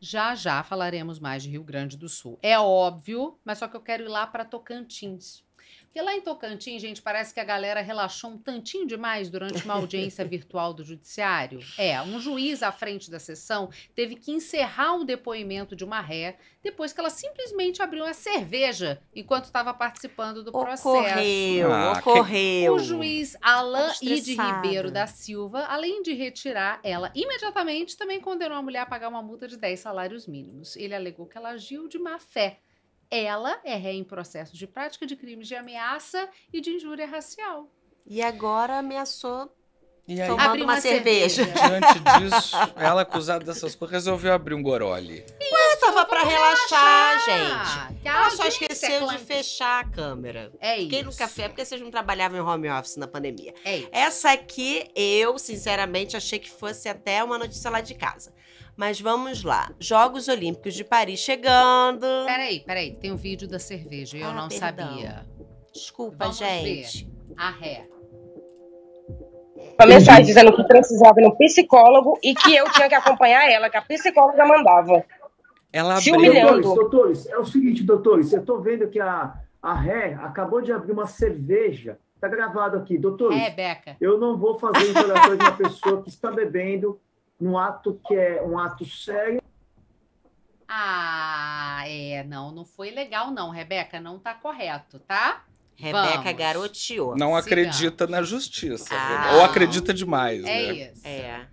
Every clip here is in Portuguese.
Já já falaremos mais de Rio Grande do Sul. É óbvio, mas só que eu quero ir lá para Tocantins. Porque lá em Tocantins, gente, parece que a galera relaxou um tantinho demais durante uma audiência virtual do judiciário. É, um juiz à frente da sessão teve que encerrar o depoimento de uma ré depois que ela simplesmente abriu uma cerveja enquanto estava participando do processo. Ocorreu, ah, ocorreu. O juiz Alain Ide Ribeiro da Silva, além de retirar ela imediatamente, também condenou a mulher a pagar uma multa de 10 salários mínimos. Ele alegou que ela agiu de má fé ela é ré em processo de prática de crimes de ameaça e de injúria racial. E agora ameaçou e aí, tomando uma, cerveja. cerveja. Diante disso, ela acusada dessas coisas resolveu abrir um gorole. Ué, tava pra relaxar, relaxar, gente. Ela só esqueceu de fechar a câmera. É Fiquei isso. Fiquei no café porque vocês não trabalhavam em home office na pandemia. É isso. Essa aqui, eu, sinceramente, achei que fosse até uma notícia lá de casa. Mas vamos lá. Jogos Olímpicos de Paris chegando. Peraí, peraí. Tem um vídeo da cerveja e eu ah, não perdão. sabia. Desculpa, vamos gente. Ver. Ah, a ré. Começar mensagem dizendo que precisava de um psicólogo e que eu tinha que acompanhar ela, que a psicóloga mandava. Ela abriu. Doutores, doutores, é o seguinte, doutores, eu tô vendo que a, a Ré acabou de abrir uma cerveja. Tá gravado aqui, doutores. É, Beca. Eu não vou fazer interrogatório de uma pessoa que está bebendo um ato que é um ato sério. Ah, é, não, não foi legal não, Rebeca, não tá correto, tá? Rebeca Vamos. garoteou. Não Sigamos. acredita na justiça, ah, ou acredita demais, É né? isso. É.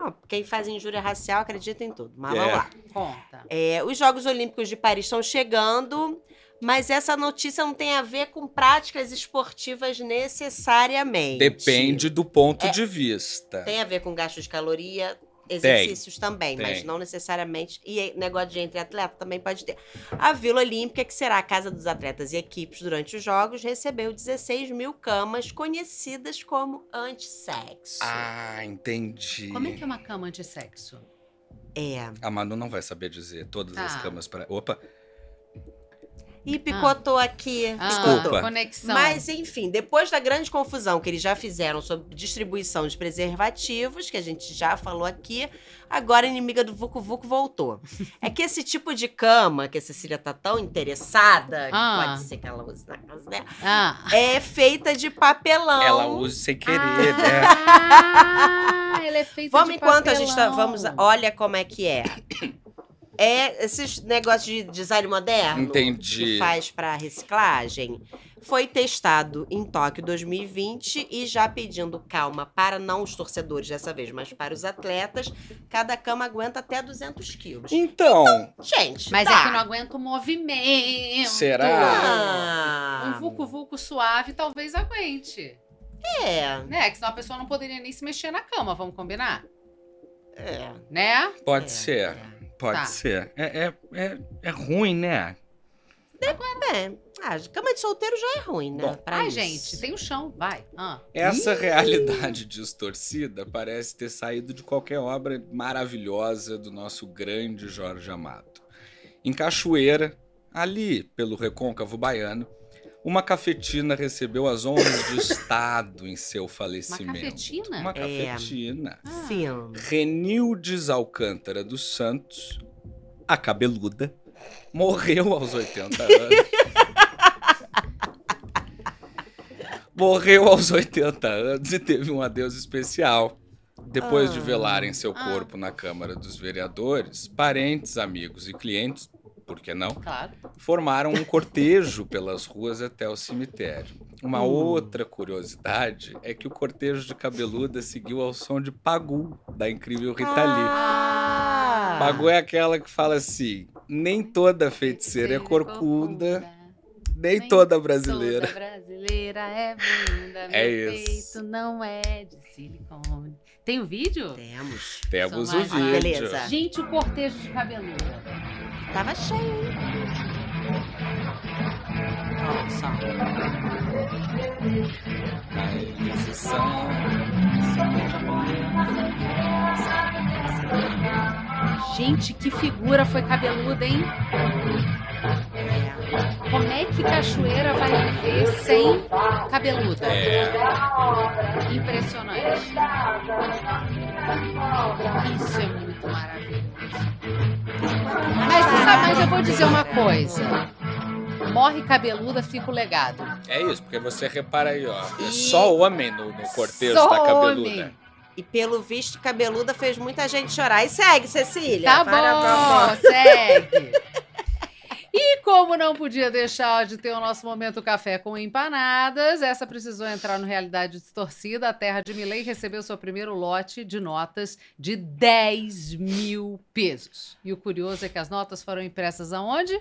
Não, quem faz injúria racial acredita em tudo. Mas é. vamos lá. Conta. É, os Jogos Olímpicos de Paris estão chegando, mas essa notícia não tem a ver com práticas esportivas necessariamente. Depende do ponto é, de vista. Tem a ver com gasto de caloria, exercícios tem, também, tem. mas não necessariamente. E negócio de entre atleta também pode ter. A Vila Olímpica, que será a casa dos atletas e equipes durante os Jogos, recebeu 16 mil camas conhecidas como antissexo. Ah, entendi. Como é que é uma cama antissexo? É. A Manu não vai saber dizer todas tá. as ah. camas para. Opa! e ah. picotou ah. aqui. Ah, Conexão. Mas, enfim, depois da grande confusão que eles já fizeram sobre distribuição de preservativos, que a gente já falou aqui, agora a inimiga do Vucu Vucu voltou. é que esse tipo de cama, que a Cecília tá tão interessada, ah. que pode ser que ela use na casa dela, ah. é feita de papelão. Ela usa sem querer, ah. né? Ah, ela é feita vamos de enquanto papelão. a gente tá, vamos, olha como é que é. É esses negócios de design moderno Entendi. que faz para reciclagem. Foi testado em Tóquio 2020 e já pedindo calma para não os torcedores dessa vez, mas para os atletas, cada cama aguenta até 200 quilos. Então, então, Gente, Mas é que não aguenta o movimento. será? Ah, Um vulco-vulco suave talvez aguente. é, Né? Que senão a pessoa não poderia nem se mexer na cama, vamos combinar? é. Né? Pode É. ser. É. Pode tá. ser. É, é, é, é, ruim, né? É, ah, cama de solteiro já é ruim, né? ai, gente, tem o um chão, vai. Ah. Essa Ih. realidade distorcida parece ter saído de qualquer obra maravilhosa do nosso grande Jorge Amado. Em Cachoeira, ali pelo recôncavo baiano, uma cafetina recebeu as honras de Estado em seu falecimento. Uma cafetina? Uma é. cafetina. É. Ah. Sim. Renildes Alcântara dos Santos, a cabeluda, morreu aos 80 anos. morreu aos 80 anos e teve um adeus especial. Depois ah, de velarem seu ah. corpo ah. na Câmara dos Vereadores, parentes, amigos e clientes por que não? Claro. Formaram um cortejo pelas ruas até o cemitério. Uma hum. outra curiosidade é que o cortejo de cabeluda seguiu ao som de Pagu, da incrível Rita Lee. Ah. Pagu é aquela que fala assim: nem toda feiticeira é, é corcunda. Nem, nem toda brasileira. Toda brasileira é bunda. É meu isso. peito não é de silicone. Tem o um vídeo? Temos. Temos Somos o vídeo. beleza. Gente, o cortejo de cabeludo tava cheio, hein? Olha só. A Inquisição Gente, que figura foi cabeluda, hein? É. Como é que cachoeira vai viver sem cabeluda? É. Impressionante. Isso é muito Tá, mas eu vou dizer uma coisa. Morre cabeluda, fica o legado. É isso, porque você repara aí, ó. É e... o homem no, no cortejo da cabeluda. Homem. E pelo visto, cabeluda fez muita gente chorar. E segue, Cecília. Tá bom, segue. E como não podia deixar de ter o nosso momento café com empanadas, essa precisou entrar no Realidade Distorcida. A terra de Milei recebeu seu primeiro lote de notas de 10 mil pesos. E o curioso é que as notas foram impressas aonde?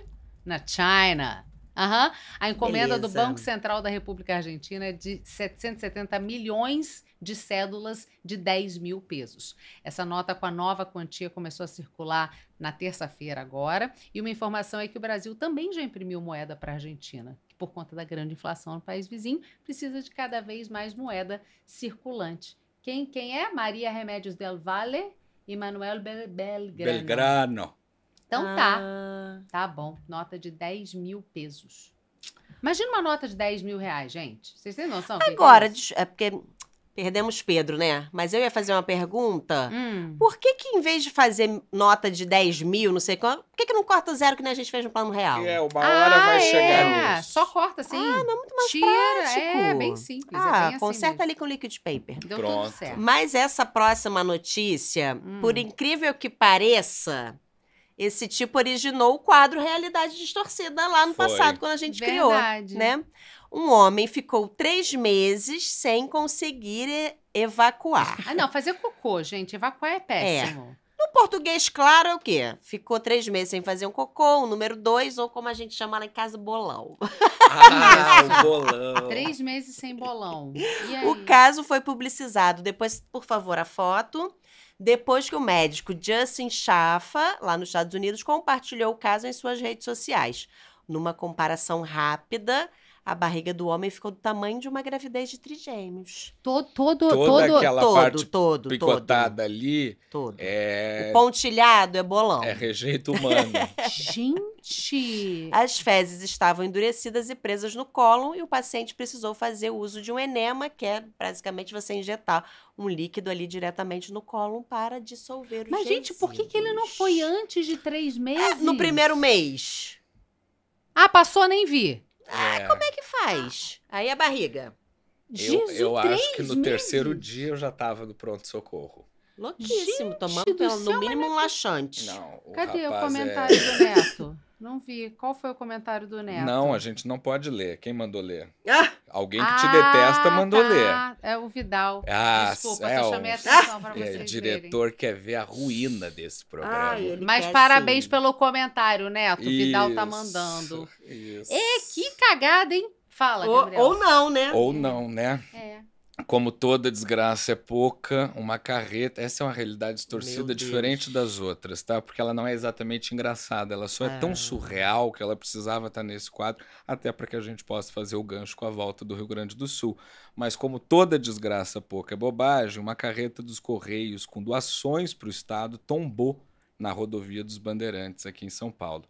Na China. Uhum. A encomenda Beleza. do Banco Central da República Argentina é de 770 milhões de cédulas de 10 mil pesos. Essa nota com a nova quantia começou a circular na terça-feira agora. E uma informação é que o Brasil também já imprimiu moeda para a Argentina, que por conta da grande inflação no país vizinho, precisa de cada vez mais moeda circulante. Quem, quem é? Maria Remédios del Valle e Manuel Bel Belgrano. Belgrano. Então tá. ah. tá. Tá bom. Nota de 10 mil pesos. Imagina uma nota de 10 mil reais, gente. Vocês têm noção? É agora, é, é porque Perdemos Pedro, né? Mas eu ia fazer uma pergunta. Hum. Por que que em vez de fazer nota de 10 mil, não sei quanto, por que que não corta zero que nem a gente fez no plano real? É, uma hora ah, vai é. chegar nisso. Só corta assim. Ah, não, é muito mais Tira, é, prático. É, bem simples. É ah, é bem assim conserta assim ali com liquid paper. Deu Pronto. tudo certo. Mas essa próxima notícia, hum. por incrível que pareça, esse tipo originou o quadro Realidade Distorcida lá no Foi. passado, quando a gente Verdade. criou, né? Um homem ficou três meses sem conseguir evacuar. Ah, não, fazer cocô, gente, evacuar é péssimo. É. No português, claro, é o quê? Ficou três meses sem fazer um cocô, um número dois, ou como a gente chama lá em casa, bolão. Ah, o bolão. Três meses sem bolão. O caso foi publicizado. Depois, por favor, a foto. Depois que o médico Justin Chaffa, lá nos Estados Unidos, compartilhou o caso em suas redes sociais. Numa comparação rápida, a barriga do homem ficou do tamanho de uma gravidez de trigêmeos. Todo, todo, Toda todo, aquela todo, parte todo, picotada todo, ali. Todo. É... O pontilhado é bolão. É rejeito humano. Gente! As fezes estavam endurecidas e presas no cólon e o paciente precisou fazer uso de um enema, que é basicamente você injetar um líquido ali diretamente no cólon para dissolver os Mas, gente, por que, que ele não foi antes de três ah, meses? É, no primeiro mês. Ah, passou, nem vi. Ai, é. como é que faz? Aí a barriga. Eu, eu acho que no meses. terceiro dia eu já tava no pronto-socorro. Louquíssimo, tomando pelo, no mínimo um é laxante. Não, o Cadê rapaz o é comentário é... do Neto? Não vi. Qual foi o comentário do Neto? Não, a gente não pode ler. Quem mandou ler? Ah! Alguém que te ah, detesta mandou tá. ler. É o Vidal. Ah, Desculpa, é, chamei a ah! atenção para vocês. o diretor verem. quer ver a ruína desse programa. Mas parabéns sim. pelo comentário, Neto. O Vidal tá mandando. Isso. É, que cagada, hein? Fala, ou, Gabriel. Ou não, né? Ou não, né? É como toda desgraça é pouca, uma carreta. Essa é uma realidade distorcida diferente das outras, tá? Porque ela não é exatamente engraçada, ela só é, é tão surreal que ela precisava estar tá nesse quadro, até para que a gente possa fazer o gancho com a volta do Rio Grande do Sul. Mas como toda desgraça pouca é bobagem, uma carreta dos Correios com doações para o Estado tombou na rodovia dos Bandeirantes, aqui em São Paulo.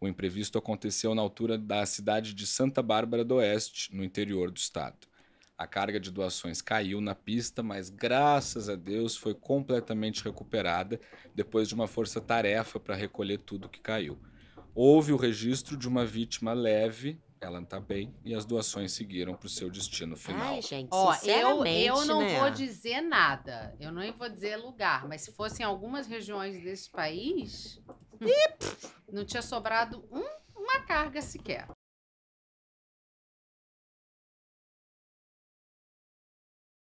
O imprevisto aconteceu na altura da cidade de Santa Bárbara do Oeste, no interior do estado. A carga de doações caiu na pista, mas graças a Deus foi completamente recuperada depois de uma força-tarefa para recolher tudo que caiu. Houve o registro de uma vítima leve, ela está bem, e as doações seguiram para o seu destino final. Ai, gente, Ó, eu, eu não né? vou dizer nada, eu nem vou dizer lugar, mas se fossem algumas regiões desse país, não tinha sobrado um, uma carga sequer.